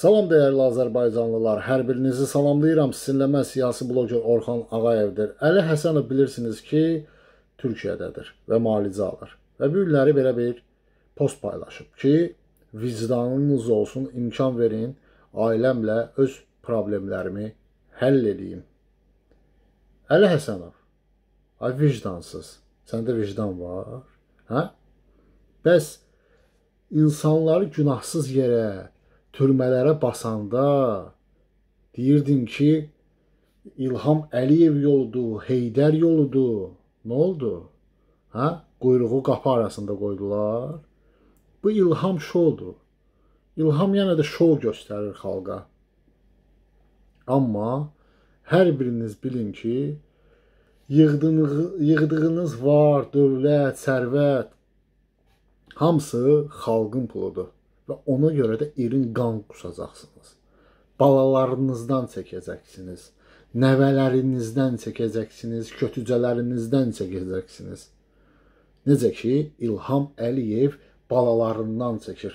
Salam dəyərli Azərbaycanlılar, hər birinizi salamlayıram. Sizinlə mən siyasi bloger Orxan Ağayevdir. Əli Həsənov bilirsiniz ki, Türkiyədədir və malicə alır. Və bu günləri belə bir post paylaşıb ki, vicdanınız olsun, imkan verin, ailəmlə öz problemlərimi həll edeyim. Əli Həsənov, ay vicdansız, səndə vicdan var, hə? Bəs insanları günahsız yerə, türmələrə basanda deyirdim ki, İlham Əliyev yoludur, Heydər yoludur. Nə oldu? Hə? Quyruğu qapı arasında qoydular. Bu İlham şoudur. İlham yenə də şou göstərir xalqa. Amma hər biriniz bilin ki, yığdığınız, yığdığınız var, dövlət, sərvət hamısı xalqın puludur və ona görə də irin qan qusacaqsınız. Balalarınızdan çəkəcəksiniz. Nəvələrinizdən çəkəcəksiniz, kötücələrinizdən çəkəcəksiniz. Necə ki, İlham Əliyev balalarından çəkir.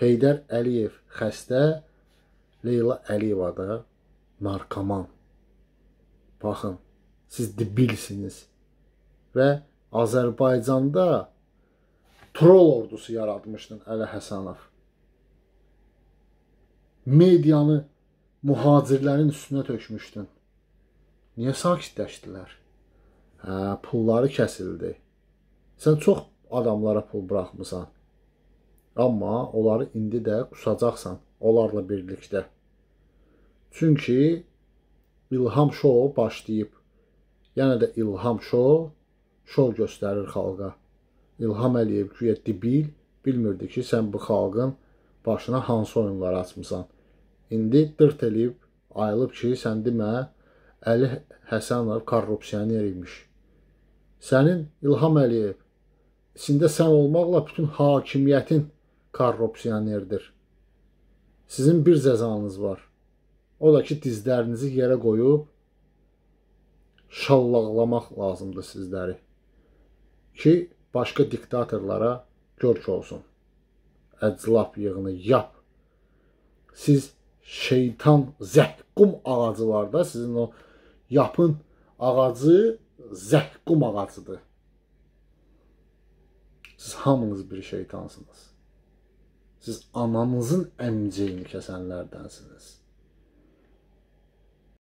Heydər Əliyev xəstə, Leyla Əliyeva da narkoman. Baxın, siz debilsiniz. Və Azərbaycanda troll ordusu yaratmışdın Əli Həsənov medianı mühacirlərin üstünə tökmüşdün. Niyə sakitləşdilər? Hə, pulları kəsildi. Sən çox adamlara pul buraxmısan. Amma onları indi də qusacaqsan onlarla birlikdə. Çünki İlham Show başlayıb. Yəni də İlham Show şov göstərir xalqa. İlham Əliyev güya debil bilmirdi ki, sən bu xalqın başına hansı oyunları açmısan. İndi dırt eləyib ayılıb ki, sən demə Əli Həsənov korrupsioner imiş. Sənin İlham Əliyev içində sən olmaqla bütün hakimiyyətin korrupsionerdir. Sizin bir cəzanız var. O da ki, dizlərinizi yerə qoyub şallaqlamaq lazımdır sizləri ki, başqa diktatorlara görk olsun. Əclaf yığını yap. Siz şeytan zəhqum ağacı var da, sizin o yapın ağacı zəhqum ağacıdır. Siz hamınız bir şeytansınız. Siz ananızın əmcəyini kəsənlərdənsiniz.